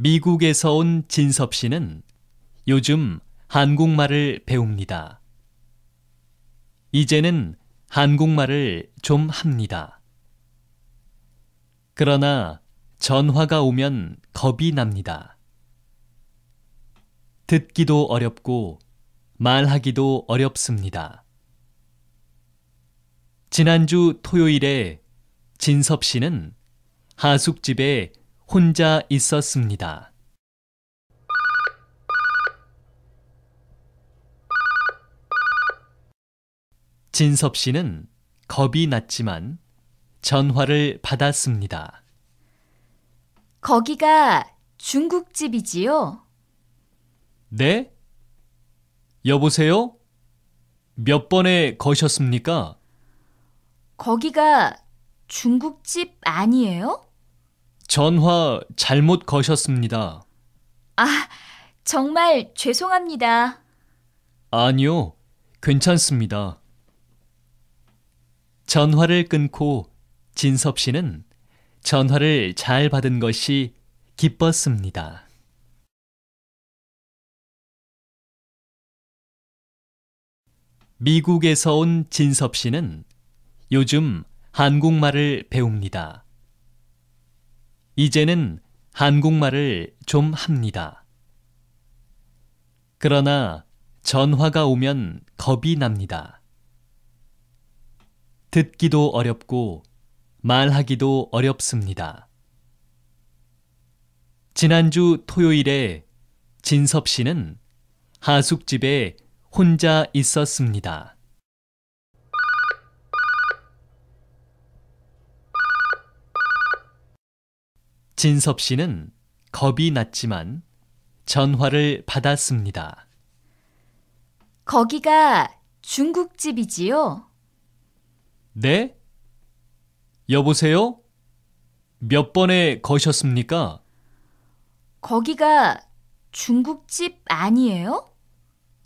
미국에서 온 진섭 씨는 요즘 한국말을 배웁니다. 이제는 한국말을 좀 합니다. 그러나 전화가 오면 겁이 납니다. 듣기도 어렵고 말하기도 어렵습니다. 지난주 토요일에 진섭 씨는 하숙집에 혼자 있었습니다. 진섭 씨는 겁이 났지만 전화를 받았습니다. 거기가 중국집이지요? 네? 여보세요? 몇 번에 거셨습니까? 거기가 중국집 아니에요? 전화 잘못 거셨습니다. 아, 정말 죄송합니다. 아니요, 괜찮습니다. 전화를 끊고 진섭 씨는 전화를 잘 받은 것이 기뻤습니다. 미국에서 온 진섭 씨는 요즘 한국말을 배웁니다. 이제는 한국말을 좀 합니다. 그러나 전화가 오면 겁이 납니다. 듣기도 어렵고 말하기도 어렵습니다. 지난주 토요일에 진섭 씨는 하숙집에 혼자 있었습니다. 진섭 씨는 겁이 났지만 전화를 받았습니다. 거기가 중국집이지요? 네? 여보세요? 몇 번에 거셨습니까? 거기가 중국집 아니에요?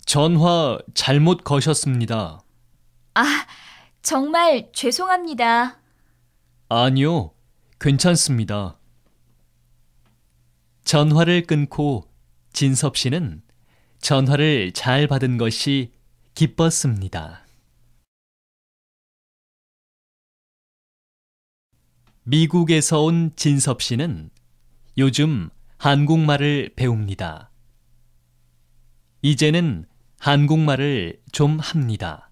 전화 잘못 거셨습니다. 아, 정말 죄송합니다. 아니요, 괜찮습니다. 전화를 끊고 진섭 씨는 전화를 잘 받은 것이 기뻤습니다. 미국에서 온 진섭 씨는 요즘 한국말을 배웁니다. 이제는 한국말을 좀 합니다.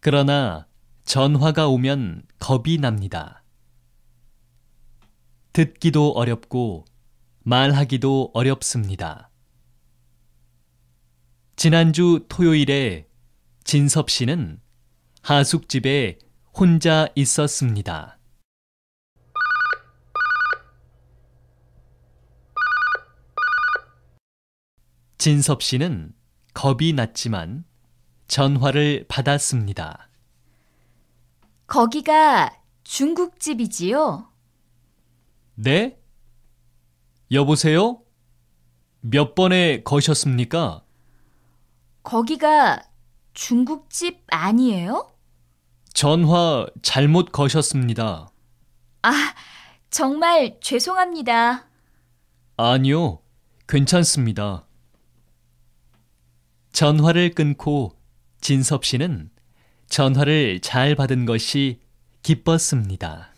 그러나 전화가 오면 겁이 납니다. 듣기도 어렵고 말하기도 어렵습니다. 지난주 토요일에 진섭 씨는 하숙집에 혼자 있었습니다. 진섭 씨는 겁이 났지만 전화를 받았습니다. 거기가 중국집이지요? 네? 여보세요? 몇 번에 거셨습니까? 거기가 중국집 아니에요? 전화 잘못 거셨습니다. 아, 정말 죄송합니다. 아니요, 괜찮습니다. 전화를 끊고 진섭 씨는 전화를 잘 받은 것이 기뻤습니다.